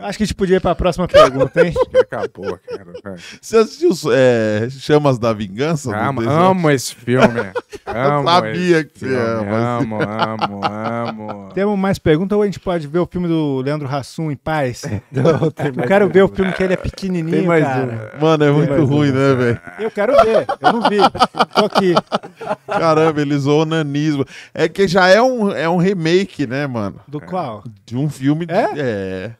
Acho que a gente podia ir para a próxima pergunta, hein? Acabou, cara. Você assistiu é, Chamas da Vingança? Amo, amo esse filme. Amo Eu sabia que filme. você ama. Amo, amo, amo. Temos mais perguntas ou a gente pode ver o filme do Leandro Hassum em paz? Não, tem Eu quero ver o filme que ele é pequenininho, tem mais cara. Um. Mano, é tem muito ruim, um. né, velho? Eu quero ver. Eu não vi. Tô aqui. Caramba, ele zoou o nanismo. É que já é um, é um remake, né, mano? Do qual? De um filme... É? De... É.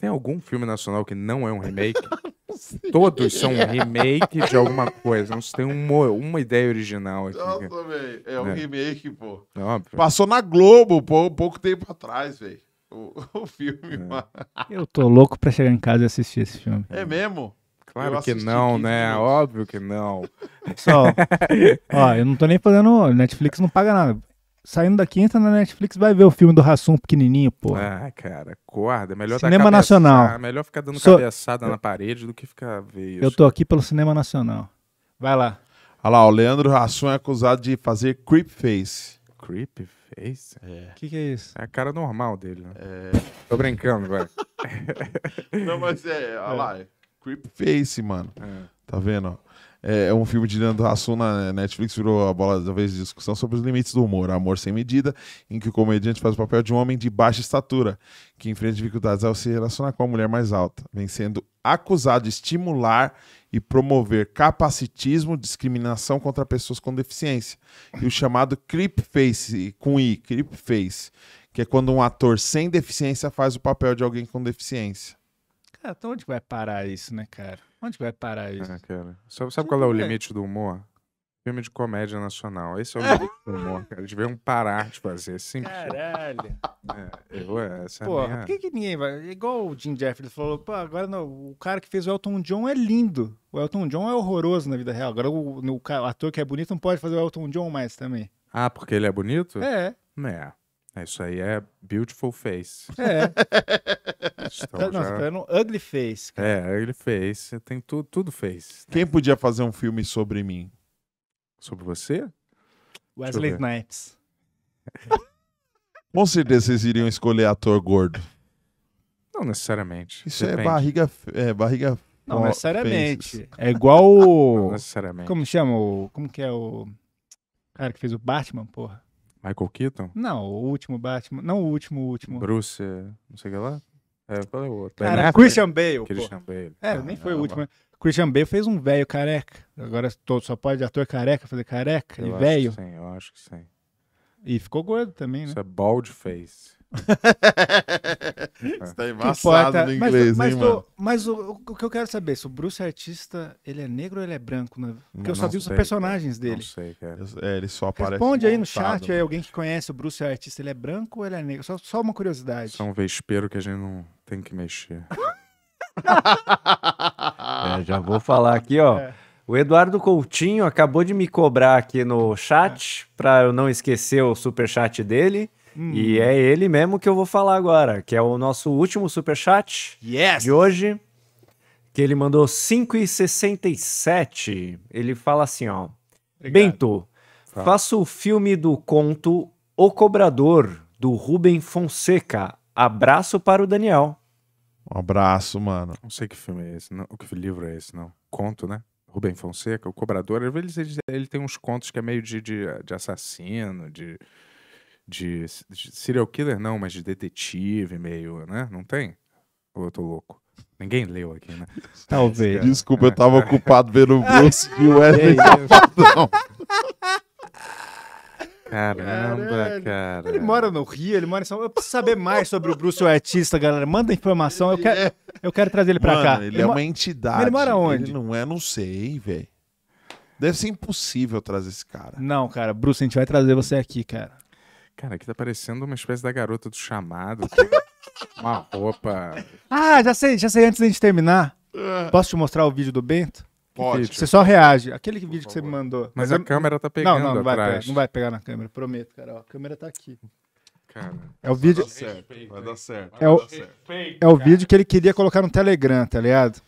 Tem algum filme nacional que não é um remake? Todos são um remake de alguma coisa. Não se tem uma, uma ideia original aqui. É um é. remake, pô. É óbvio. Passou na Globo, pô, um pouco tempo atrás, velho. O, o, filme, é. mano. Eu tô louco pra chegar em casa e assistir esse filme. É mesmo? Claro que não, né? Minutos. Óbvio que não. Pessoal, ó, eu não tô nem fazendo. Netflix não paga nada saindo daqui, entra na Netflix, vai ver o filme do Rassum pequenininho, pô. Ah, cara, acorda. É melhor cinema cabeça... nacional. Ah, melhor ficar dando Sou... cabeçada na parede do que ficar veio. Eu tô aqui pelo cinema nacional. Vai lá. Olha lá, o Leandro Rassum é acusado de fazer creep face. Creep face? É. O que, que é isso? É a cara normal dele. Né? É... Tô brincando, velho. Não, mas é, olha é. lá, creep face, mano. É. Tá vendo, ó. É, é um filme de Leandro Hassum na Netflix, virou a bola da vez de discussão sobre os limites do humor, amor sem medida, em que o comediante faz o papel de um homem de baixa estatura, que enfrenta dificuldades ao se relacionar com a mulher mais alta, vem sendo acusado de estimular e promover capacitismo, discriminação contra pessoas com deficiência, e o chamado creepface, com i, creepface, que é quando um ator sem deficiência faz o papel de alguém com deficiência. Cara, então onde vai parar isso, né, cara? Onde vai parar é, isso? É, cara. Sabe, sabe qual é o é. limite do humor? Filme de comédia nacional. Esse é o limite do humor, cara. Eles um parar de fazer. Sim. Caralho. É, eu, é, essa Porra, é minha... por que, que ninguém vai. Igual o Jim Jeffries falou, pô, agora não, o cara que fez o Elton John é lindo. O Elton John é horroroso na vida real. Agora o, o ator que é bonito não pode fazer o Elton John mais também. Ah, porque ele é bonito? É. É. Isso aí é beautiful face. É. Estão Não, já... no Ugly Face. Cara. É, Ugly Face. Tem tu, tudo Face. Né? Quem podia fazer um filme sobre mim? Sobre você? Wesley Snipes. Com certeza vocês iriam escolher ator gordo. Não necessariamente. Isso é Depende. é barriga, é barriga não necessariamente. É igual o. Não necessariamente. Como chama o. Como que é o. Cara que fez o Batman, porra? Michael Keaton? Não, o último Batman. Não o último, o último. Bruce, não sei o que lá. É, né? é, é, foi o outro. Cara, Christian Bale. Christian Bale. É, ah, nem foi o último. Né? Christian Bale fez um velho careca. Agora todo, só pode ator careca fazer careca eu e velho. Sim, eu acho que sim. E ficou gordo também, né? Isso é bald face. Você tá embaçado no inglês, mas, mas, hein, mano? Mas o, o, que eu quero saber, se o Bruce é artista, ele é negro ou ele é branco? Né? Porque não, eu só vi os personagens cara. dele. Não sei, cara. É, ele só aparece Responde aí no chat, aí né? alguém que conhece o Bruce é artista, ele é branco ou ele é negro? Só, só uma curiosidade. Só é um vespero que a gente não tem que mexer. é, já vou falar aqui, ó. É. O Eduardo Coutinho acabou de me cobrar aqui no chat, é. para eu não esquecer o super chat dele. Hum. E é ele mesmo que eu vou falar agora, que é o nosso último super chat yes. de hoje, que ele mandou 5,67. Ele fala assim, ó: Obrigado. Bento, faça o filme do conto O Cobrador do Rubem Fonseca. Abraço para o Daniel. Um abraço, mano. Não sei que filme é esse, não. O que livro é esse, não? Conto, né? Rubem Fonseca, o cobrador, ele, ele, ele tem uns contos que é meio de, de, de assassino, de, de, de, serial killer, não, mas de detetive, meio, né? Não tem? Ou eu tô louco? Ninguém leu aqui, né? Talvez. Desculpa, eu é. tava ocupado vendo o Bruce e o Wesley é Safadão. Caramba, cara. Ele mora no Rio, ele mora em São Paulo. Eu preciso saber mais sobre o Bruce, o artista, galera. Manda informação, eu quero, é... eu quero trazer ele pra Mano, cá. Ele, ele é uma entidade. Ele mora onde? Ele não é, não sei, velho. Deve ser impossível trazer esse cara. Não, cara, Bruce, a gente vai trazer você aqui, cara. Cara, aqui tá parecendo uma espécie da garota do chamado. Né? uma roupa. Ah, já sei, já sei antes da gente terminar. Ah. Posso te mostrar o vídeo do Bento? Pode. Você só reage. Aquele vídeo que você me mandou. Mas, a câmera tá pegando Não, não, não vai, pegar, não vai pegar na câmera, prometo, cara. A câmera tá aqui. Cara, é o vídeo. Vai dar certo. vai dar certo. É o, é o vídeo que ele queria colocar no Telegram, tá ligado?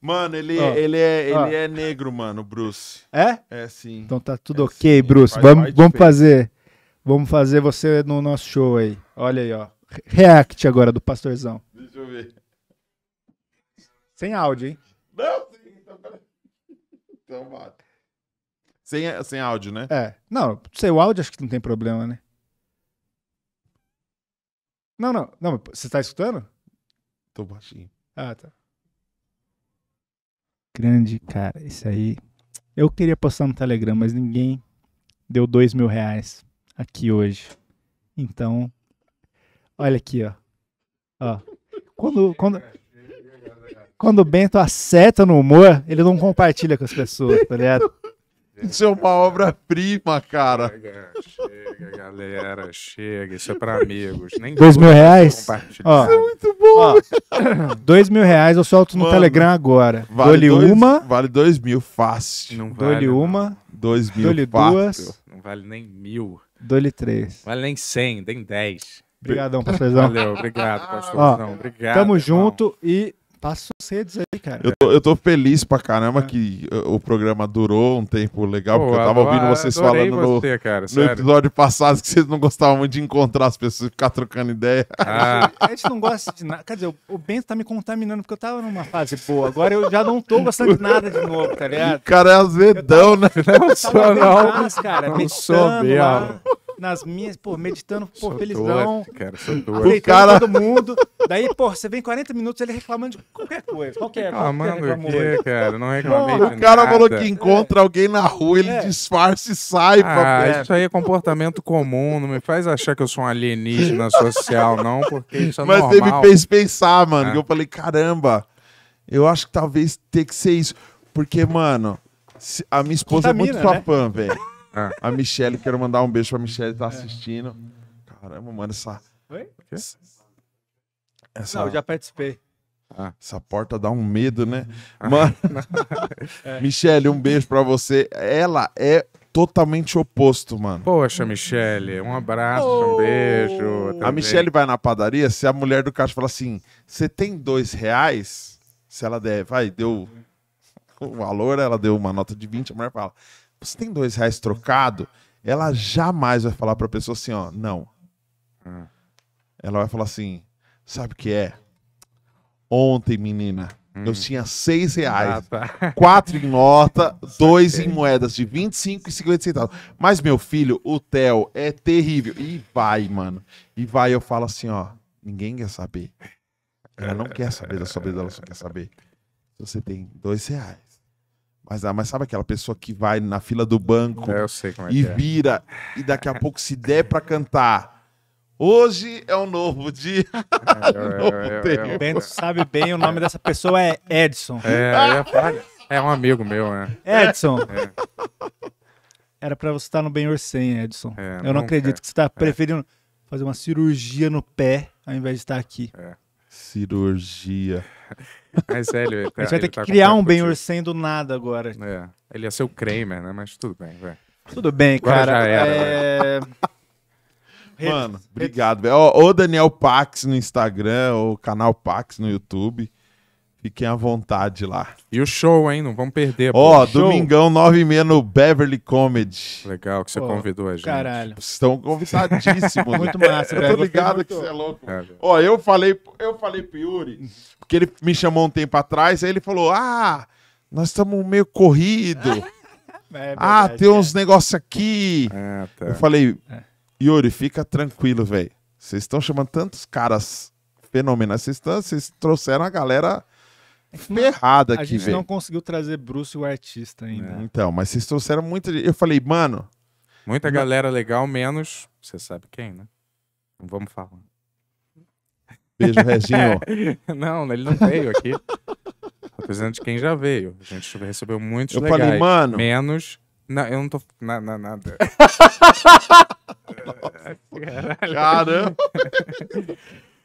Mano, ele, oh. ele, é, ele oh. é negro, mano, Bruce. É? É sim. Então tá tudo é, ok, sim. Bruce. vamos, vamos fazer. Vamos fazer você no nosso show aí. Olha aí, ó. React agora do Pastorzão. Deixa eu ver. Sem áudio, hein? Não! Então bota. Sem, é, sem áudio, né? É. Não, sem o áudio acho que não tem problema, né? Não, não. Não, você tá escutando? Tô baixinho. Ah, tá. Grande, cara. Isso aí. Eu queria postar no Telegram, mas ninguém deu dois mil reais aqui hoje. Então, olha aqui, ó. ó. Quando, quando, quando o Bento acerta no humor, ele não compartilha com as pessoas, tá ligado? Isso é uma obra-prima, cara. Chega, chega, galera. Chega. Isso é pra amigos. Nem dois mil reais? Ó, Isso é muito bom. Ó, dois mil reais eu solto no Mano, Telegram agora. Vale Dou-lhe dois, uma. Vale dois mil, fácil. Não vale, Dou-lhe uma. Dois mil, Dou-lhe duas. Não vale nem mil. Dou-lhe três. Vale nem cem, nem dez. Obrigadão, pastorzão. Valeu, obrigado, pastorzão. Ó, obrigado. Tamo irmão. junto e Passa os redes aí, cara. Eu tô, eu tô feliz pra caramba é. que uh, o programa durou um tempo legal, Pô, porque eu tava ouvindo vocês falando você, no, cara, no, episódio passado que vocês não gostavam muito de encontrar as pessoas e ficar trocando ideia. Ah. a gente não gosta de nada. Quer dizer, o Bento tá me contaminando, porque eu tava numa fase boa. Agora eu já não tô gostando de nada de novo, tá ligado? O cara é azedão, tava, né? Não sou, não. cara, não sou mesmo nas minhas, pô, meditando, pô, felizão. É, cara, o cara... todo mundo. Daí, pô, você vem 40 minutos ele reclamando de qualquer coisa. qualquer que Reclamando é? ah, é o quê, cara? Não reclamei Porra, O cara nada. falou que encontra é. alguém na rua, ele é. disfarça e sai. Ah, pra... isso aí é comportamento comum. Não me faz achar que eu sou um alienígena social, não, porque isso é Mas normal. Mas ele me fez pensar, mano, é. que eu falei, caramba, eu acho que talvez ter que ser isso. Porque, mano, a minha esposa Contamina, é muito sua né? fã, velho. Ah, a Michelle, quero mandar um beijo pra Michelle, tá assistindo. Caramba, mano, essa. Oi? Essa... Não, eu já participei. Ah, essa porta dá um medo, né? Ah. Mano. é. Michelle, um beijo pra você. Ela é totalmente oposto, mano. Poxa, Michelle, um abraço, oh! um beijo. Também. A Michelle vai na padaria, se a mulher do caixa fala assim: você tem dois reais? Se ela der, vai, deu o valor, ela deu uma nota de 20, a mulher fala: você tem dois reais trocado, ela jamais vai falar para a pessoa assim, ó, não. Hum. Ela vai falar assim, sabe o que é? Ontem, menina, hum. eu tinha seis reais, ah, tá. quatro em nota, dois em moedas de 25 e 50 centavos. Mas, meu filho, o Theo é terrível. E vai, mano. E vai, eu falo assim, ó, ninguém quer saber. Ela não quer saber da sua vida, ela só quer saber se você tem dois reais mas, ah, mas sabe aquela pessoa que vai na fila do banco é, é e é. vira, é. e daqui a pouco se der para cantar. Hoje é um novo dia. É, um novo eu, O Bento sabe bem, o nome dessa pessoa é Edson. É, é, um amigo meu, né? É, Edson. Era para você estar no Benhor 100, Edson. eu não, não acredito que você está preferindo fazer uma cirurgia no pé ao invés de estar aqui. Cirurgia. Mas é, ele, A gente vai ter que tá criar um Ben Ursem do nada agora. É. Ele ia é ser o Kramer, né? Mas tudo bem, velho. Tudo bem, agora cara. Já era, é... Mano, obrigado, velho. Ou Daniel Pax no Instagram, ou canal Pax no YouTube. Fiquem à vontade lá. E o show, hein? Não vamos perder. Ó, oh, domingão, nove e meia no Beverly Comedy. Legal que você oh, convidou a gente. Caralho. Vocês estão convidadíssimos. muito massa. Eu tô ligado que você é louco. É, Ó, oh, eu falei, eu falei pro Yuri, porque ele me chamou um tempo atrás, aí ele falou, ah, nós estamos meio corrido. é verdade, ah, tem é. uns é. negócios aqui. tá. Eu falei, é. Yuri, fica tranquilo, velho. Vocês estão chamando tantos caras fenômenos Vocês trouxeram a galera é ferrada aqui, velho. A gente vem. não conseguiu trazer Bruce o artista ainda. É, então, mas vocês trouxeram muita. Eu falei, mano. Muita galera legal, menos. Você sabe quem, né? vamos falar. Beijo, Reginho. não, ele não veio aqui. Apesar de quem já veio. A gente recebeu muitos eu legais. Falei, mano. Menos. Não, eu não tô. Na, na, nada. Caramba.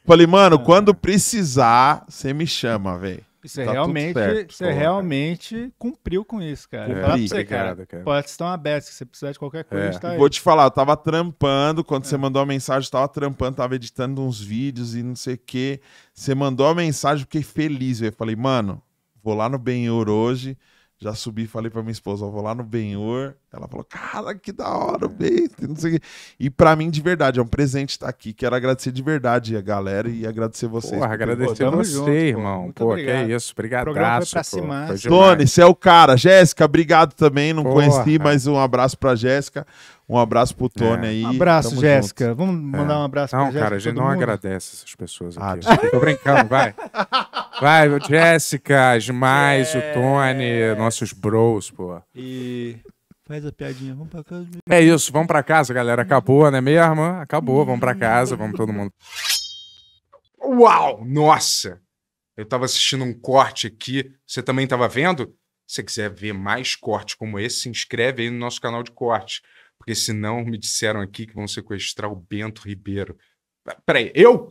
Falei, mano, quando ah. precisar, você me chama, velho. Você tá realmente, você tá realmente cumpriu com isso, cara. É. pra você, cara. cara. Pode estar uma se você precisar de qualquer coisa, é. tá aí. Vou te falar, eu tava trampando, quando é. você mandou a mensagem, eu tava trampando, tava editando uns vídeos e não sei o quê. Você mandou a mensagem, fiquei feliz. Eu falei, mano, vou lá no Benhor hoje. Já subi, falei pra minha esposa, vou lá no Benhor. Ela falou, cara, que da hora o é. não sei o quê. E pra mim, de verdade, é um presente estar tá aqui. Quero agradecer de verdade a galera e agradecer vocês. Porra, agradecer você, junto, irmão. Pô, obrigado. que é isso, obrigado. O programa pra cima. Né? Tony, você é o cara. Jéssica, obrigado também, não Porra. conheci, mas um abraço pra Jéssica. Um abraço pro Tony é. aí. Um abraço, Jéssica. Vamos mandar é. um abraço não, pra Jéssica. Não, cara, a gente não mundo. agradece essas pessoas ah, aqui. Ah, Tô brincando, vai. Vai, Jéssica, as mais, é... o Tony, nossos bros, pô. E Faz a piadinha, vamos pra casa. É isso, vamos pra casa, galera. Acabou, né mesmo? Acabou, vamos pra casa, vamos todo mundo. Uau! Nossa! Eu tava assistindo um corte aqui. Você também tava vendo? Se você quiser ver mais cortes como esse, se inscreve aí no nosso canal de cortes. Porque senão me disseram aqui que vão sequestrar o Bento Ribeiro. Peraí, eu?